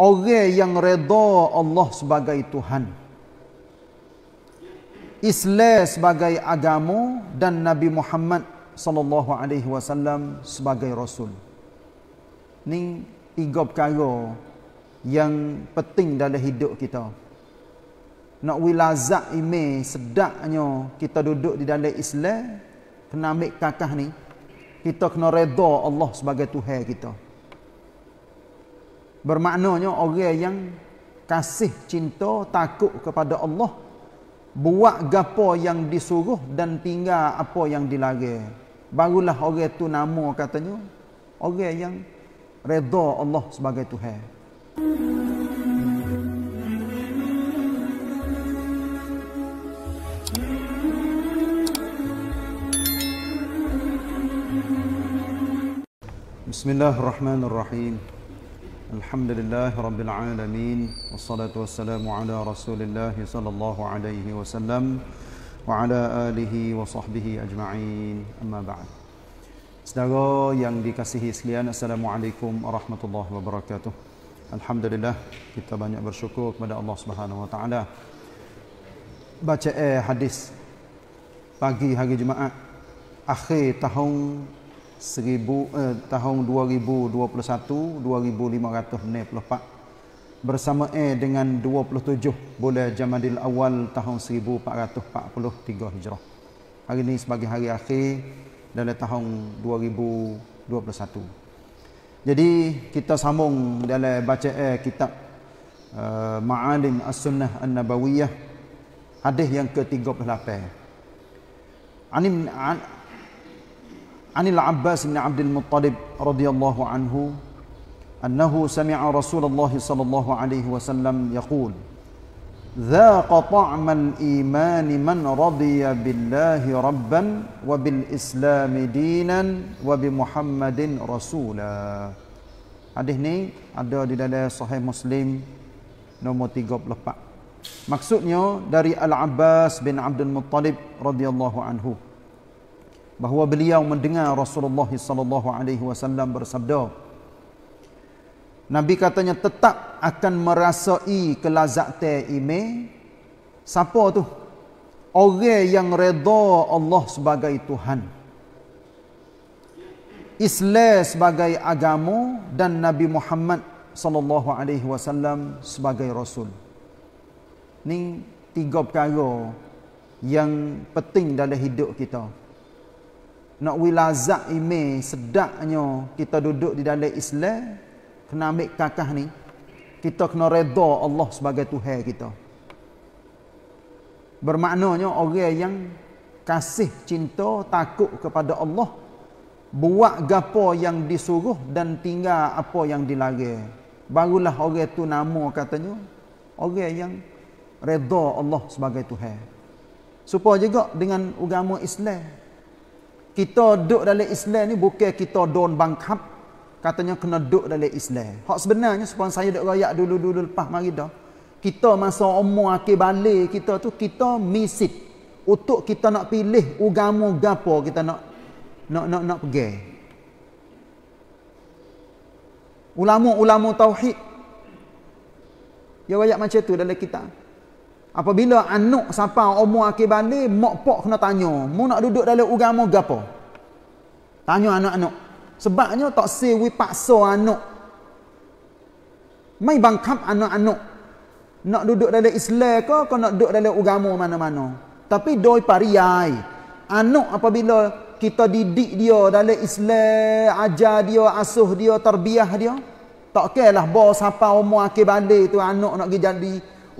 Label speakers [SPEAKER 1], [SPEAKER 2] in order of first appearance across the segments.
[SPEAKER 1] orang yang redha Allah sebagai Tuhan. Islam sebagai agama dan Nabi Muhammad sallallahu alaihi wasallam sebagai rasul. Ni tiga perkara yang penting dalam hidup kita. Nak wilazak ime sedaknya kita duduk di dalam Islam kena ambil kakah ni. Kita kena redha Allah sebagai Tuhan kita. Bermaknanya orang yang kasih cinta takut kepada Allah buat gapo yang disuruh dan tinggal apa yang dilarang. Barulah orang tu nama katanya orang yang redha Allah sebagai Tuhan. بسم Alhamdulillah Rabbil Alamin Wassalatu wassalamu ala Rasulullah Sallallahu alaihi wasallam Wa ala alihi wa sahbihi ajma'in Amma ba'd Sedara yang dikasihi sekalian Assalamualaikum warahmatullahi wabarakatuh Alhamdulillah Kita banyak bersyukur kepada Allah subhanahu wa ta'ala Baca eh hadis Pagi hari Jumaat Akhir tahun seribu, eh, tahun 2021 2594 bersama eh dengan 27 bulan Jamadil Awal tahun 1443 Hijrah. Hari ini sebagai hari akhir dalam tahun 2021. Jadi kita sambung dalam baca eh, kitab uh, Ma'alim As-Sunnah An-Nabawiyah hadis yang ke-38. Anim an, عن العباس بن عبد المطلب رضي الله عنه أنه سمع رسول الله صلى الله عليه وسلم يقول ذاق طعم الإيمان من رضي بالله ربا وبالإسلام دينا وبمحمد رسولا Hadis ni ada di dalam Sahih Muslim nombor 34. Maksudnya dari Al-Abbas bin Abdul Muttalib radhiyallahu anhu bahawa beliau mendengar Rasulullah sallallahu alaihi wasallam bersabda Nabi katanya tetap akan merasai kelazatan ime siapa tu orang yang redha Allah sebagai Tuhan Islam sebagai agama dan Nabi Muhammad sallallahu alaihi wasallam sebagai rasul ni tiga perkara yang penting dalam hidup kita nak wilazak lazat ime sedaknya kita duduk di dalam Islam kena ambil kakah ni kita kena redha Allah sebagai Tuhan kita bermaknanya orang yang kasih cinta takut kepada Allah buat gapo yang disuruh dan tinggal apa yang dilarang barulah orang tu nama katanya orang yang redha Allah sebagai Tuhan supaya juga dengan agama Islam kita duduk dalam Islam ni bukan kita don bangkap katanya kena duduk dalam Islam. Hak sebenarnya sepanjang saya duduk royak dulu-dulu lepas mari dah. Kita masa umur akhir balik kita tu kita misit untuk kita nak pilih agama gapo kita nak nak nak nak pergi. Ulama-ulama tauhid. Ya wayak macam tu dalam kita. Apabila anak siapa umur akhir balik, mak pak kena tanya. Mau nak duduk dalam agama apa? Tanya anak-anak. Sebabnya tak sewi paksa anak. Mai bangkap anak-anak. Nak duduk dalam Islam ke, kau nak duduk dalam agama mana-mana. Tapi doi pariai. Anak apabila kita didik dia dalam Islam, ajar dia, asuh dia, terbiah dia. Tak kelah bawa siapa umur akhir balik tu anak nak pergi jadi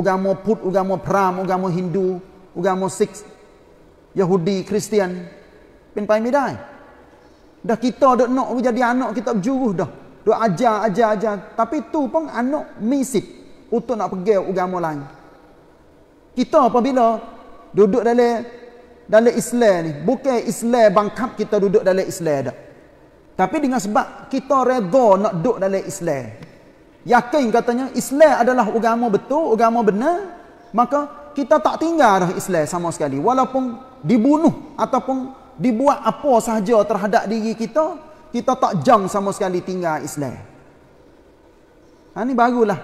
[SPEAKER 1] agama put, agama pram, agama hindu, agama Sikh, Yahudi, Kristian. Pin pai midai. Dah kita dok nak jadi anak kita berjuruh dah. Dok ajar, ajar, ajar. Tapi tu pun anak misit untuk nak pergi agama lain. Kita apabila duduk dalam dalam Islam ni, bukan Islam bangkap kita duduk dalam Islam dah. Tapi dengan sebab kita redha nak duduk dalam Islam, yakin katanya Islam adalah agama betul, agama benar, maka kita tak tinggal dah Islam sama sekali. Walaupun dibunuh ataupun dibuat apa sahaja terhadap diri kita, kita tak jang sama sekali tinggal Islam. Ha, ini barulah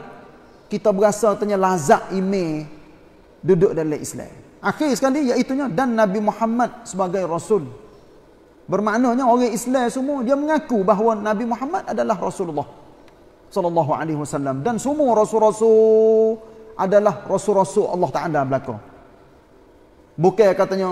[SPEAKER 1] kita berasa tanya lazat ime duduk dalam Islam. Akhir sekali iaitu dan Nabi Muhammad sebagai Rasul. Bermaknanya orang Islam semua dia mengaku bahawa Nabi Muhammad adalah Rasulullah sallallahu alaihi wasallam dan semua rasul-rasul adalah rasul-rasul Allah Taala belaka. Bukan katanya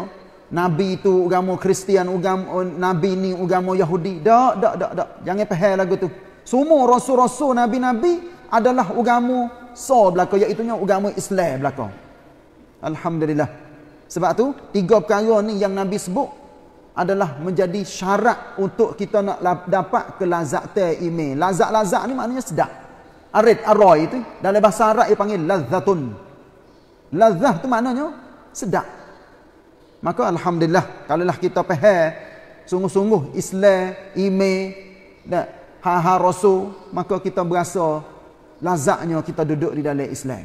[SPEAKER 1] nabi itu agama Kristian, agama oh, nabi ni agama Yahudi. Dak dak dak dak. Jangan faham lagu tu. Semua rasul-rasul nabi-nabi adalah agama so belaka iaitu agama Islam belaka. Alhamdulillah. Sebab tu tiga perkara ni yang nabi sebut adalah menjadi syarat untuk kita nak dapat kelazatan iman. Lazat-lazat ni maknanya sedap. Arid, aroy itu. Dalam bahasa Arab dia panggil lazatun. Lazat tu maknanya sedap. Maka Alhamdulillah, kalaulah kita pahal sungguh-sungguh Islam, iman, ha-ha rasul, maka kita berasa lazatnya kita duduk di dalam Islah.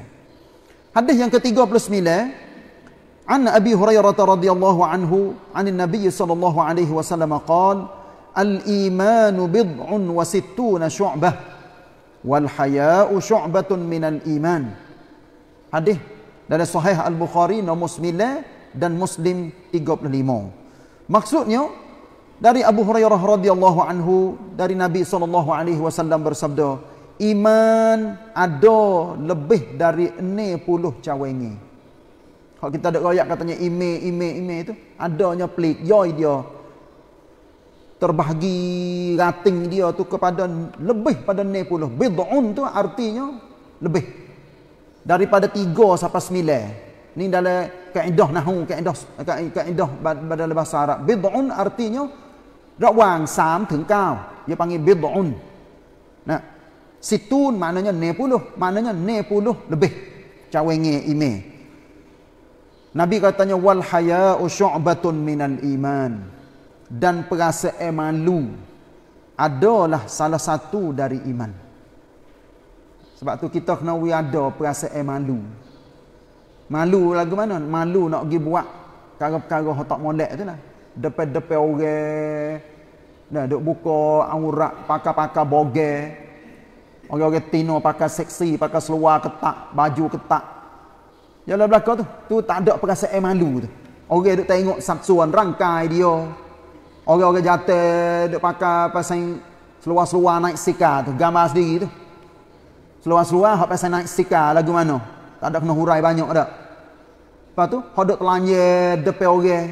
[SPEAKER 1] Hadis yang ke-39, عن أبي هريرة رضي الله عنه عن النبي صلى الله عليه وسلم قال الإيمان بضع وستون شعبة والحياء شعبة من الإيمان هذه dari Sahih Al-Bukhari nomor dan Muslim 35. Maksudnya dari Abu Hurairah radhiyallahu anhu dari Nabi sallallahu alaihi wasallam bersabda, iman ada lebih dari 60 cawengi kalau kita ada royak katanya ime ime ime itu. Adanya pelik, joy dia. Terbahagi rating dia tu kepada lebih pada ni puluh. Bid'un tu artinya lebih. Daripada tiga sampai sembilan. Ini dalam kaedah nahu, kaedah, kaedah pada bahasa Arab. Bid'un artinya rawang sam teng kau. Dia panggil bid'un. Nah, situn maknanya ni puluh. Maknanya ni puluh lebih. Cawengi email. Nabi katanya wal haya'u syu'batun minal iman dan perasa malu adalah salah satu dari iman. Sebab tu kita kena we ada perasa malu. Malu lagu mana? Malu nak pergi buat perkara-perkara hak tak molek tu lah. Depan-depan orang nah duk buka aurat pakai-pakai bogel. Orang-orang tino pakai seksi, pakai seluar ketat, baju ketat. Jalan belakang tu tu tak ada perasaan malu tu. Orang duk tengok satuan rangkai dia. Orang-orang jatuh duk pakai pasang seluar-seluar naik sika tu, gambar sendiri tu. Seluar-seluar hak pasang naik sika lagu mana? Tak ada kena hurai banyak dak. Lepas tu hak duk telanje depan orang.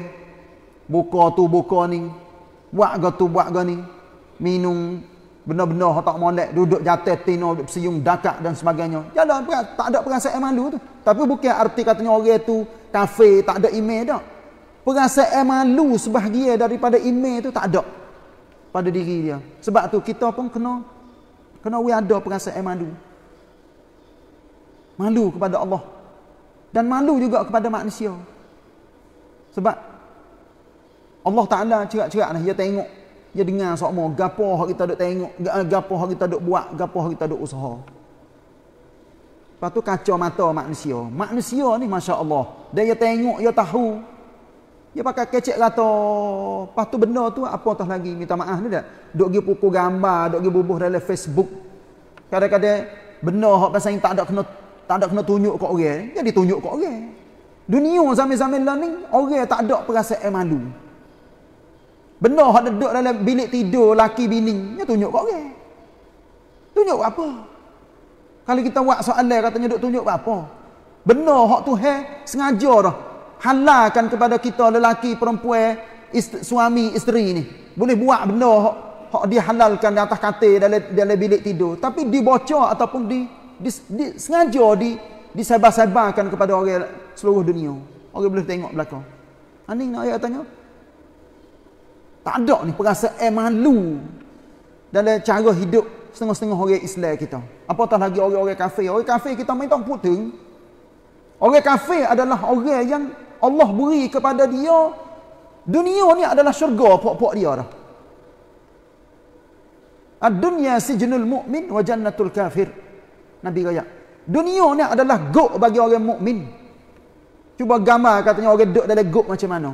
[SPEAKER 1] Buka tu buka ni. Buat gitu buat gini. Minum benar-benar tak molek duduk jatuh tino bersium dakak dan sebagainya jalan tak ada perasaan malu tu tapi bukan arti katanya orang tu kafe tak ada email dah perasaan malu sebahagia daripada email tu tak ada pada diri dia sebab tu kita pun kena kena we ada perasaan malu malu kepada Allah dan malu juga kepada manusia sebab Allah Ta'ala cerak-cerak lah dia tengok dia dengar sokmo gapo hak kita dok tengok eh, gapo hak kita dok buat gapo hak kita dok usaha patu kaca mata manusia manusia ni masya-Allah dia tengok dia tahu dia pakai kecek rata patu benda tu apa tah lagi minta maaf ni dak Dok gi pukul gambar dok gi bubuh dalam Facebook kadang-kadang benda hak pasal yang tak ada kena tak ada kena tunjuk kat orang dia ditunjuk kat orang dunia zaman-zaman learning, ni orang tak ada perasaan malu Benar hak duduk dalam bilik tidur laki bini, dia ya, tunjuk kat orang. Tunjuk kat apa? Kalau kita buat soalan katanya duk tunjuk kat apa? Benar hak tu Tuhan sengaja dah halalkan kepada kita lelaki perempuan isteri, suami isteri ni. Boleh buat benda hak, hak dihalalkan di atas katil dalam, dalam bilik tidur. Tapi dibocor ataupun di, di, di sengaja di disebar-sebarkan kepada orang seluruh dunia. Orang boleh tengok belakang. Ani nak ayat tanya? Tak ada ni perasaan malu dalam cara hidup setengah-setengah orang Islam kita. Apatah lagi orang-orang kafir. Orang kafir kita main tak putih. Orang kafir adalah orang yang Allah beri kepada dia. Dunia ni adalah syurga pok-pok dia dah. Ad-dunya sijnul mu'min wa jannatul kafir. Nabi kata, dunia ni adalah gok bagi orang mukmin. Cuba gambar katanya orang duduk dalam gok macam mana?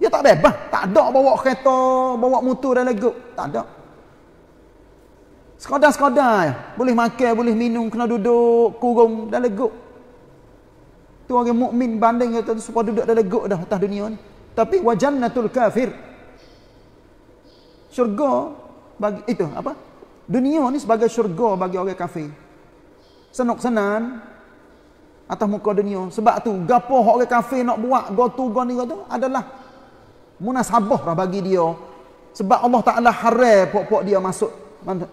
[SPEAKER 1] Dia ya, tak bebas. Tak ada bawa kereta, bawa motor dan lagu. Tak ada. Sekadar-sekadar. Boleh makan, boleh minum, kena duduk, kurung dan lagu. Itu orang mukmin banding kata supaya duduk dan lagu dah atas dunia ni. Tapi wajannatul kafir. Syurga bagi itu apa? Dunia ni sebagai syurga bagi orang kafir. Senok senan atas muka dunia. Sebab tu gapo orang kafir nak buat go to go ni go tu adalah munasabah lah bagi dia sebab Allah Taala haram pokok-pokok dia masuk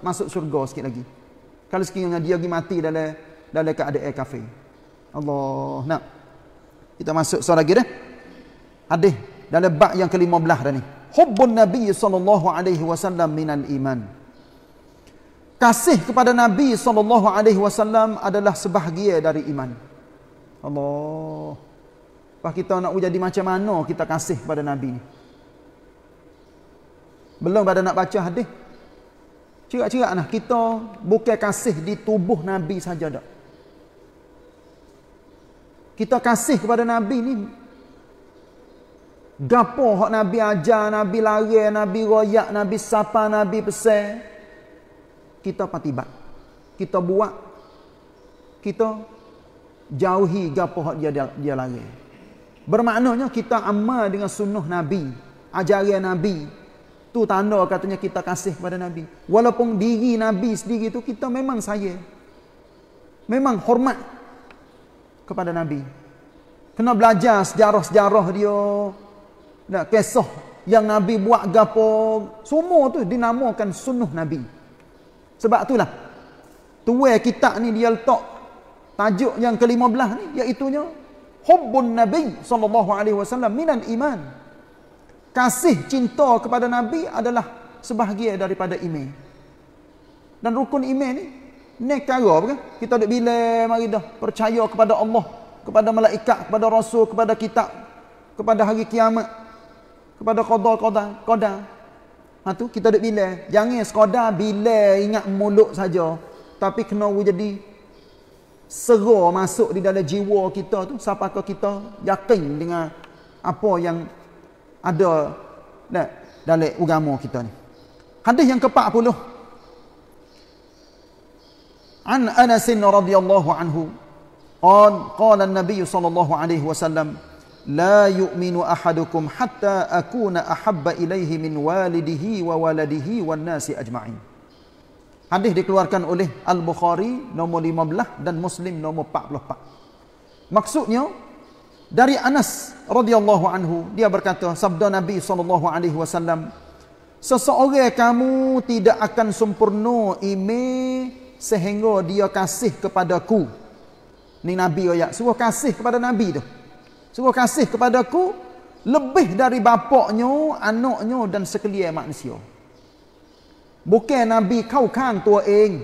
[SPEAKER 1] masuk syurga sikit lagi kalau sekiranya dia pergi mati dalam dalam keadaan kafir Allah nak kita masuk seorang lagi dah hadis dalam bab yang ke-15 dah ni hubbun nabi sallallahu alaihi wasallam minal iman kasih kepada nabi sallallahu alaihi wasallam adalah sebahagia dari iman Allah Pak kita nak jadi macam mana kita kasih kepada nabi ni belum pada nak baca hadis. Cerak-cerak lah. Kita bukan kasih di tubuh Nabi saja dah. Kita kasih kepada Nabi ni. Gapo hak Nabi ajar, Nabi lari, Nabi royak, Nabi sapa, Nabi pesan. Kita patibat. Kita buat. Kita jauhi gapo hak dia, dia, dia lari. Bermaknanya kita amal dengan sunnah Nabi. Ajaran Nabi itu tanda katanya kita kasih kepada Nabi. Walaupun diri Nabi sendiri tu kita memang saya. Memang hormat kepada Nabi. Kena belajar sejarah-sejarah dia. Nak kisah yang Nabi buat gapo. Semua tu dinamakan sunnah Nabi. Sebab itulah. Tuwe kitab ni dia letak tajuk yang ke-15 ni iaitu nya hubbun nabi sallallahu alaihi wasallam minan iman kasih cinta kepada Nabi adalah sebahagian daripada iman. Dan rukun iman ni, ni kara bukan? Kita duduk bila mari dah percaya kepada Allah, kepada malaikat, kepada rasul, kepada kitab, kepada hari kiamat, kepada qada qada qada. Ha tu kita duduk bila. Jangan sekoda bila ingat mulut saja, tapi kena jadi serah masuk di dalam jiwa kita tu sampai kita yakin dengan apa yang ada nah, dalam agama kita ni. Hadis yang ke-40. An Anas radhiyallahu anhu قال قال النبي صلى الله عليه وسلم لا يؤمن أحدكم حتى أكون أحب إليه من والده وولده والناس أجمعين Hadis dikeluarkan oleh Al-Bukhari nombor 15 dan Muslim nombor 44. Maksudnya, dari Anas radhiyallahu anhu dia berkata sabda Nabi saw seseorang kamu tidak akan sempurna ime sehingga dia kasih kepadaku ni Nabi oh ya suruh kasih kepada Nabi tu suruh kasih kepadaku lebih dari bapaknya, anaknya dan sekalian manusia. Bukan Nabi kau kan tu eng.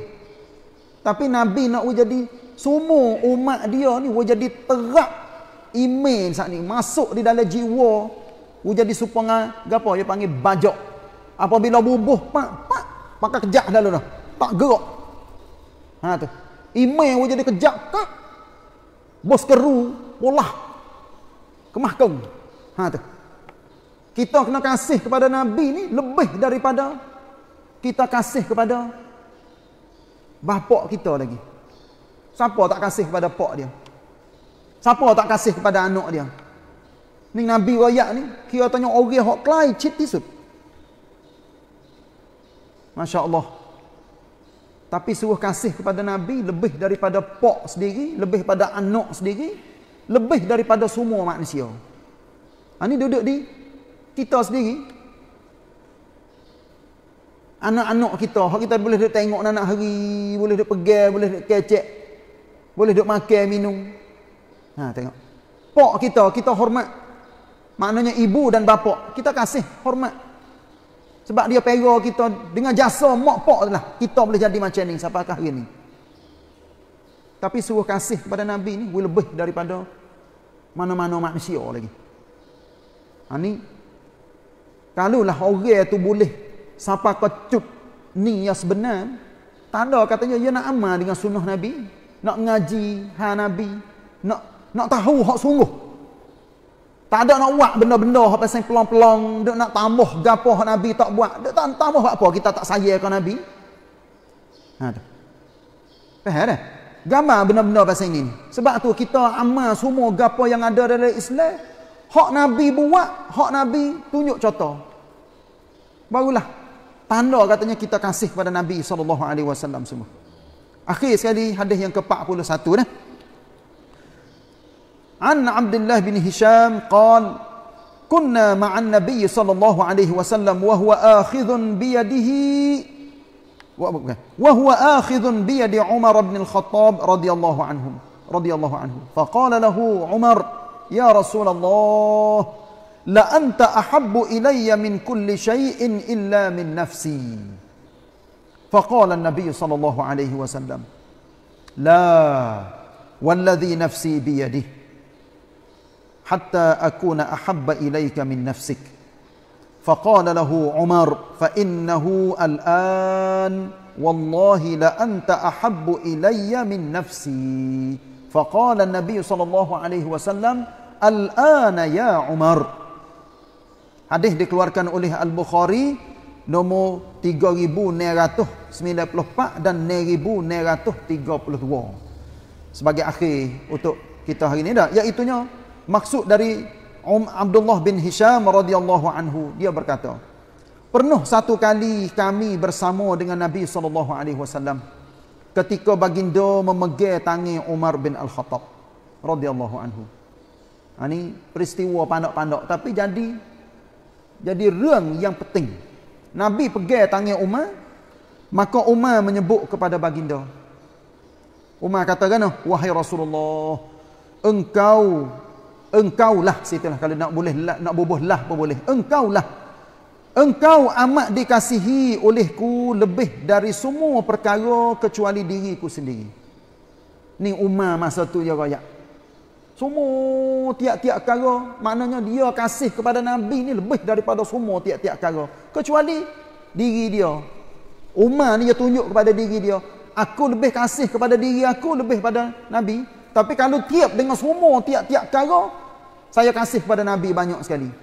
[SPEAKER 1] Tapi Nabi nak jadi semua umat dia ni jadi terak email saat ni masuk di dalam jiwa u jadi supongan gapo dia panggil bajak apabila bubuh pak pak maka kejak dah dah tak gerak ha tu email u jadi kejak ke bos keru polah ke mahkam ha tu kita kena kasih kepada nabi ni lebih daripada kita kasih kepada bapak kita lagi siapa tak kasih kepada pak dia Siapa tak kasih kepada anak dia? Ni Nabi Wayak ni, kira tanya orang hok klai cit tisut. Masya Allah. Tapi suruh kasih kepada Nabi lebih daripada pok sendiri, lebih daripada anak sendiri, lebih daripada semua manusia. Ini ha, duduk di kita sendiri. Anak-anak kita, hok kita boleh duduk tengok anak hari, boleh duduk pegang, boleh duduk kecek, boleh duduk makan, minum. Ha tengok. Pak kita kita hormat. Maknanya ibu dan bapak kita kasih hormat. Sebab dia pera kita dengan jasa mak pak lah kita boleh jadi macam ni sampai akhir ni. Tapi suruh kasih kepada nabi ni lebih daripada mana-mana manusia lagi. Ha ni kalulah orang tu boleh siapa kecut ni yang sebenar tanda katanya dia nak amal dengan sunnah nabi nak ngaji ha nabi nak nak tahu hak sungguh tak ada nak buat benda-benda hak pasal pelong-pelong duk nak tambah gapo hak nabi tak buat duk tak tambah apa kita tak sayang ke nabi ha tu faham dah gambar benda-benda pasal ini sebab tu kita amal semua gapo yang ada dalam Islam hak nabi buat hak nabi tunjuk contoh barulah tanda katanya kita kasih pada nabi sallallahu alaihi wasallam semua akhir sekali hadis yang ke-41 dah عن عبد الله بن هشام قال كنا مع النبي صلى الله عليه وسلم وهو آخذ بيده وهو آخذ بيد عمر بن الخطاب رضي الله عنه رضي الله عنه فقال له عمر يا رسول الله لأنت أحب إلي من كل شيء إلا من نفسي فقال النبي صلى الله عليه وسلم لا والذي نفسي بيده حتى أكون أحب إليك من نفسك فقال له عمر فإنه الآن والله لأنت أحب إلي من نفسي فقال النبي صلى الله عليه وسلم الآن يا عمر Hadis dikeluarkan oleh Al-Bukhari nombor 3994 dan 3932. Sebagai akhir untuk kita hari ini dah, iaitu maksud dari Um Abdullah bin Hisham radhiyallahu anhu dia berkata pernah satu kali kami bersama dengan Nabi sallallahu alaihi wasallam ketika baginda memegang tangan Umar bin Al-Khattab radhiyallahu anhu ini ha, peristiwa pandok-pandok tapi jadi jadi reng yang penting Nabi pegang tangan Umar maka Umar menyebut kepada baginda Umar kata kan wahai Rasulullah engkau engkaulah situlah kalau nak boleh nak bubuh lah pun boleh engkaulah engkau amat dikasihi olehku lebih dari semua perkara kecuali diriku sendiri ni Umar masa tu ya raya semua tiap-tiap perkara maknanya dia kasih kepada Nabi ni lebih daripada semua tiap-tiap perkara kecuali diri dia Umar ni dia tunjuk kepada diri dia aku lebih kasih kepada diri aku lebih pada Nabi tapi kalau tiap dengan semua tiap-tiap perkara -tiap saya kasih kepada Nabi banyak sekali.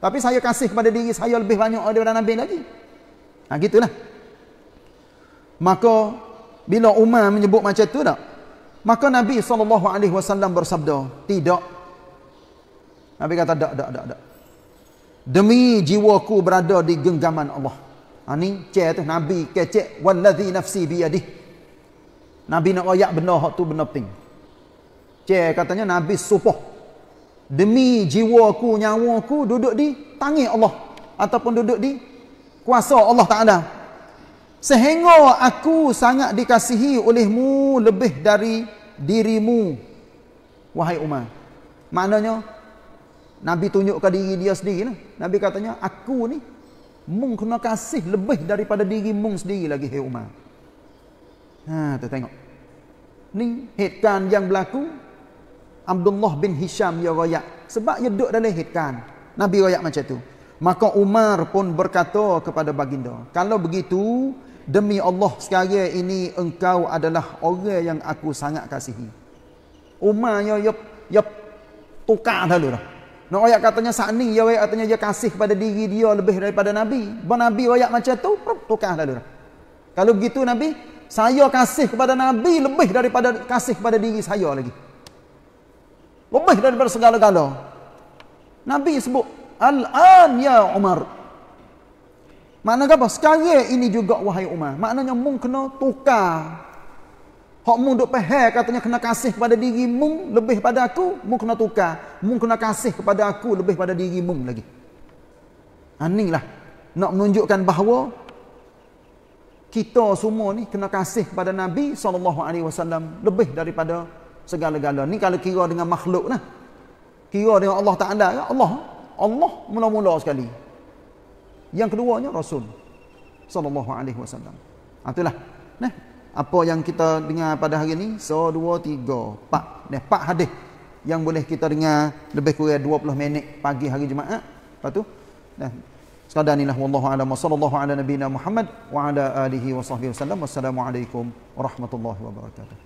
[SPEAKER 1] Tapi saya kasih kepada diri saya lebih banyak daripada Nabi lagi. Ha, gitulah. Maka, bila Umar menyebut macam tu tak? Maka Nabi SAW bersabda, tidak. Nabi kata, tak, tak, tak, tak. Demi jiwaku berada di genggaman Allah. Ha, ni, cek tu, Nabi kecek, walladhi nafsi biadih. Nabi nak ayak benda tu benda penting. Cek katanya, Nabi supoh demi jiwaku, nyawaku duduk di tangi Allah ataupun duduk di kuasa Allah Ta'ala sehingga aku sangat dikasihi olehmu lebih dari dirimu wahai Umar maknanya Nabi tunjukkan diri dia sendiri lah. Nabi katanya aku ni mung kena kasih lebih daripada diri mung sendiri lagi hai Umar ha, tu tengok ni hitkan yang berlaku Abdullah bin Hisham ya rayak. Sebab dia duduk dalam hitkan. Nabi rayak macam tu. Maka Umar pun berkata kepada baginda. Kalau begitu, demi Allah sekarang ini engkau adalah orang yang aku sangat kasihi. Umar ya, ya, ya tukar dahulu dah. Nak rayak katanya saat ni, ya rayak katanya dia kasih pada diri dia lebih daripada Nabi. Bukan Nabi rayak macam tu, tukar dahulu dah. Kalau begitu Nabi, saya kasih kepada Nabi lebih daripada kasih kepada diri saya lagi lebih daripada segala-gala Nabi sebut al-an ya Umar makna apa sekarang ini juga wahai Umar maknanya mung kena tukar hak mung duk pehel katanya kena kasih kepada diri mung lebih pada aku mung kena tukar mung kena kasih kepada aku lebih pada diri mung lagi lah nak menunjukkan bahawa kita semua ni kena kasih kepada Nabi SAW lebih daripada segala-gala. Ni kalau kira dengan makhluk lah. Kira dengan Allah Ta'ala ya Allah. Allah mula-mula sekali. Yang keduanya Rasul. Sallallahu alaihi wasallam. Ah, itulah. Nah, apa yang kita dengar pada hari ini? So, dua, tiga, empat. Nah, empat hadis yang boleh kita dengar lebih kurang 20 minit pagi hari Jumaat. Lepas tu, nah, sekadar inilah. Wallahu alam wa sallallahu ala nabina Muhammad wa ala alihi wa sahbihi wa Wassalamualaikum warahmatullahi wabarakatuh.